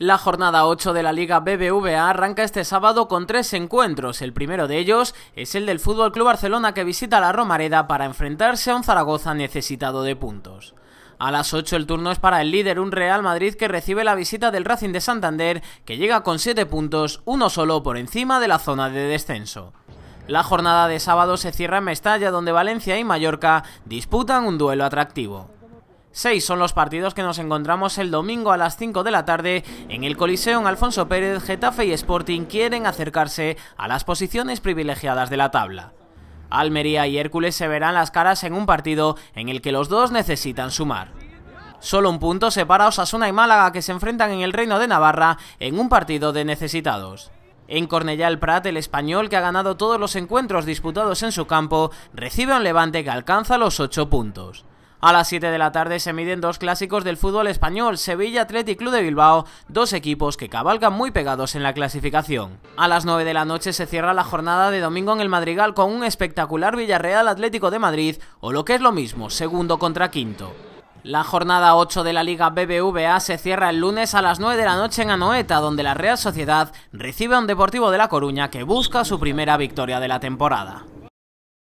La jornada 8 de la Liga BBVA arranca este sábado con tres encuentros. El primero de ellos es el del Fútbol Club Barcelona que visita la Romareda para enfrentarse a un Zaragoza necesitado de puntos. A las 8 el turno es para el líder, un Real Madrid que recibe la visita del Racing de Santander, que llega con 7 puntos, uno solo por encima de la zona de descenso. La jornada de sábado se cierra en Mestalla, donde Valencia y Mallorca disputan un duelo atractivo. Seis son los partidos que nos encontramos el domingo a las 5 de la tarde en el en Alfonso Pérez, Getafe y Sporting quieren acercarse a las posiciones privilegiadas de la tabla. Almería y Hércules se verán las caras en un partido en el que los dos necesitan sumar. Solo un punto separa a Osasuna y Málaga que se enfrentan en el Reino de Navarra en un partido de necesitados. En Cornellal el Prat, el español que ha ganado todos los encuentros disputados en su campo, recibe a un Levante que alcanza los 8 puntos. A las 7 de la tarde se miden dos clásicos del fútbol español, Sevilla Athletic Club de Bilbao, dos equipos que cabalgan muy pegados en la clasificación. A las 9 de la noche se cierra la jornada de domingo en el Madrigal con un espectacular Villarreal Atlético de Madrid, o lo que es lo mismo, segundo contra quinto. La jornada 8 de la Liga BBVA se cierra el lunes a las 9 de la noche en Anoeta, donde la Real Sociedad recibe a un Deportivo de La Coruña que busca su primera victoria de la temporada.